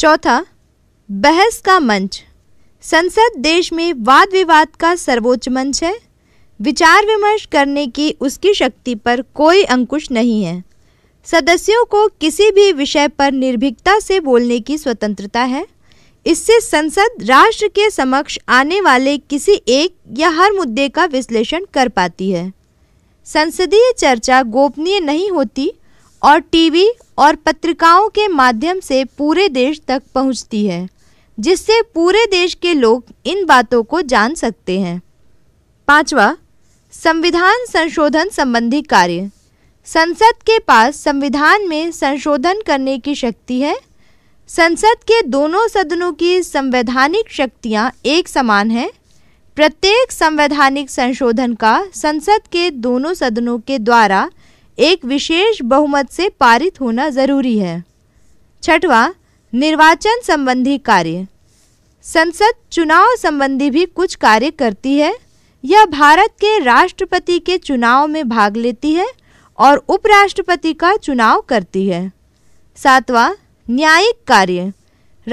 चौथा बहस का मंच संसद देश में वाद विवाद का सर्वोच्च मंच है विचार विमर्श करने की उसकी शक्ति पर कोई अंकुश नहीं है सदस्यों को किसी भी विषय पर निर्भीकता से बोलने की स्वतंत्रता है इससे संसद राष्ट्र के समक्ष आने वाले किसी एक या हर मुद्दे का विश्लेषण कर पाती है संसदीय चर्चा गोपनीय नहीं होती और टीवी और पत्रिकाओं के माध्यम से पूरे देश तक पहुंचती है जिससे पूरे देश के लोग इन बातों को जान सकते हैं पांचवा संविधान संशोधन संबंधी कार्य संसद के पास संविधान में संशोधन करने की शक्ति है संसद के दोनों सदनों की संवैधानिक शक्तियां एक समान हैं प्रत्येक संवैधानिक संशोधन का संसद के दोनों सदनों के द्वारा एक विशेष बहुमत से पारित होना जरूरी है छठवां निर्वाचन संबंधी कार्य संसद चुनाव संबंधी भी कुछ कार्य करती है यह भारत के राष्ट्रपति के चुनाव में भाग लेती है और उपराष्ट्रपति का चुनाव करती है सातवां न्यायिक कार्य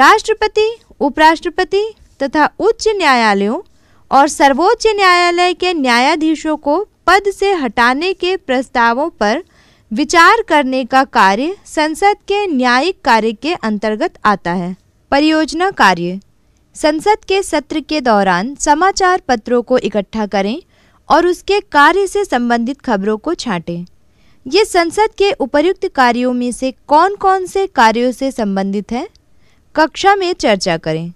राष्ट्रपति उपराष्ट्रपति तथा उच्च न्यायालयों और सर्वोच्च न्यायालय के न्यायाधीशों को पद से हटाने के प्रस्तावों पर विचार करने का कार्य संसद के न्यायिक कार्य के अंतर्गत आता है परियोजना कार्य संसद के सत्र के दौरान समाचार पत्रों को इकट्ठा करें और उसके कार्य से संबंधित खबरों को छाँटें ये संसद के उपयुक्त कार्यों में से कौन कौन से कार्यों से संबंधित है कक्षा में चर्चा करें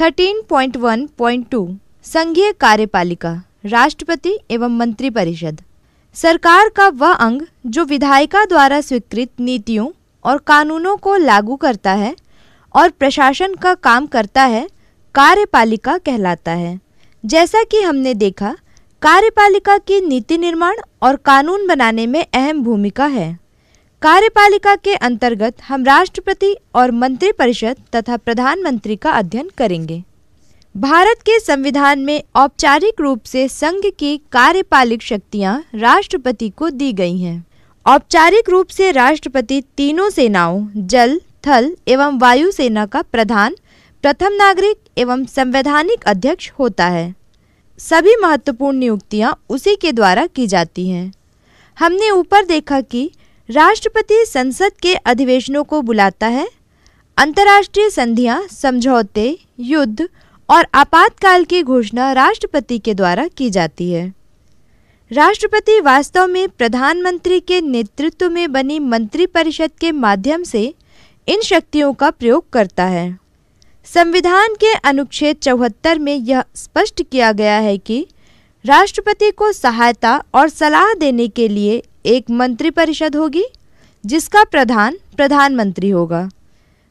13.1.2 संघीय कार्यपालिका राष्ट्रपति एवं मंत्रिपरिषद सरकार का वह अंग जो विधायिका द्वारा स्वीकृत नीतियों और कानूनों को लागू करता है और प्रशासन का काम करता है कार्यपालिका कहलाता है जैसा कि हमने देखा कार्यपालिका की नीति निर्माण और कानून बनाने में अहम भूमिका है कार्यपालिका के अंतर्गत हम राष्ट्रपति और मंत्रिपरिषद तथा प्रधानमंत्री का अध्ययन करेंगे भारत के संविधान में औपचारिक रूप से संघ की कार्यपालिक शक्तियां राष्ट्रपति को दी गई हैं औपचारिक रूप से राष्ट्रपति तीनों सेनाओं जल थल एवं वायु सेना का प्रधान प्रथम नागरिक एवं संवैधानिक अध्यक्ष होता है सभी महत्वपूर्ण नियुक्तियां उसी के द्वारा की जाती हैं हमने ऊपर देखा कि राष्ट्रपति संसद के अधिवेशनों को बुलाता है अंतर्राष्ट्रीय संधियां समझौते युद्ध और आपातकाल की घोषणा राष्ट्रपति के द्वारा की जाती है राष्ट्रपति वास्तव में प्रधानमंत्री के नेतृत्व में बनी मंत्रिपरिषद के माध्यम से इन शक्तियों का प्रयोग करता है संविधान के अनुच्छेद चौहत्तर में यह स्पष्ट किया गया है कि राष्ट्रपति को सहायता और सलाह देने के लिए एक मंत्रिपरिषद होगी जिसका प्रधान प्रधानमंत्री होगा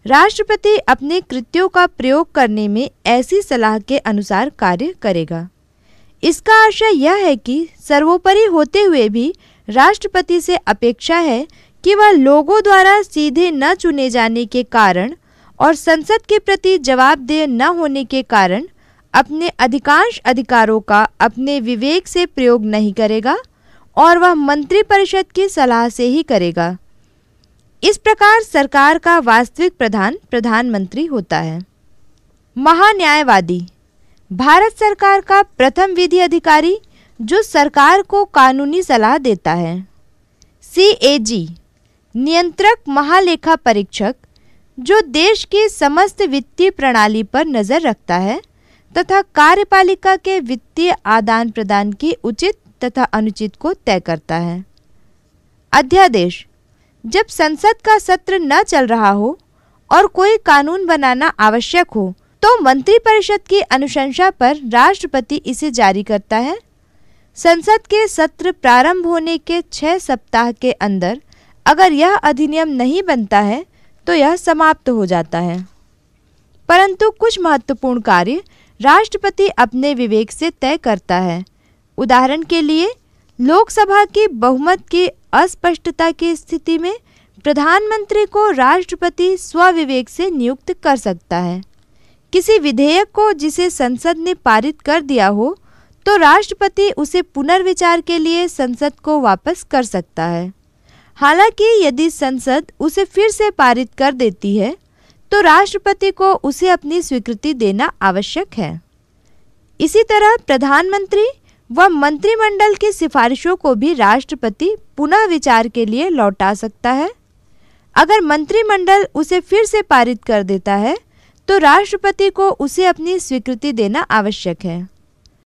राष्ट्रपति अपने कृत्यों का प्रयोग करने में ऐसी सलाह के अनुसार कार्य करेगा इसका आशय यह है कि सर्वोपरि होते हुए भी राष्ट्रपति से अपेक्षा है कि वह लोगों द्वारा सीधे न चुने जाने के कारण और संसद के प्रति जवाबदेह न होने के कारण अपने अधिकांश अधिकारों का अपने विवेक से प्रयोग नहीं करेगा और वह मंत्रिपरिषद की सलाह से ही करेगा इस प्रकार सरकार का वास्तविक प्रधान प्रधानमंत्री होता है महान्यायवादी भारत सरकार का प्रथम विधि अधिकारी जो सरकार को कानूनी सलाह देता है सी ए जी नियंत्रक महालेखा परीक्षक जो देश की समस्त वित्तीय प्रणाली पर नज़र रखता है तथा कार्यपालिका के वित्तीय आदान प्रदान की उचित तथा अनुचित को तय करता है अध्यादेश जब संसद का सत्र न चल रहा हो और कोई कानून बनाना आवश्यक हो तो मंत्रिपरिषद की अनुशंसा पर राष्ट्रपति इसे जारी करता है संसद के सत्र प्रारंभ होने के छह सप्ताह के अंदर अगर यह अधिनियम नहीं बनता है तो यह समाप्त हो जाता है परंतु कुछ महत्वपूर्ण कार्य राष्ट्रपति अपने विवेक से तय करता है उदाहरण के लिए लोकसभा की बहुमत की अस्पष्टता की स्थिति में प्रधानमंत्री को राष्ट्रपति स्वविवेक से नियुक्त कर सकता है किसी विधेयक को जिसे संसद ने पारित कर दिया हो तो राष्ट्रपति उसे पुनर्विचार के लिए संसद को वापस कर सकता है हालांकि यदि संसद उसे फिर से पारित कर देती है तो राष्ट्रपति को उसे अपनी स्वीकृति देना आवश्यक है इसी तरह प्रधानमंत्री वह मंत्रिमंडल की सिफारिशों को भी राष्ट्रपति पुनः विचार के लिए लौटा सकता है अगर मंत्रिमंडल उसे फिर से पारित कर देता है तो राष्ट्रपति को उसे अपनी स्वीकृति देना आवश्यक है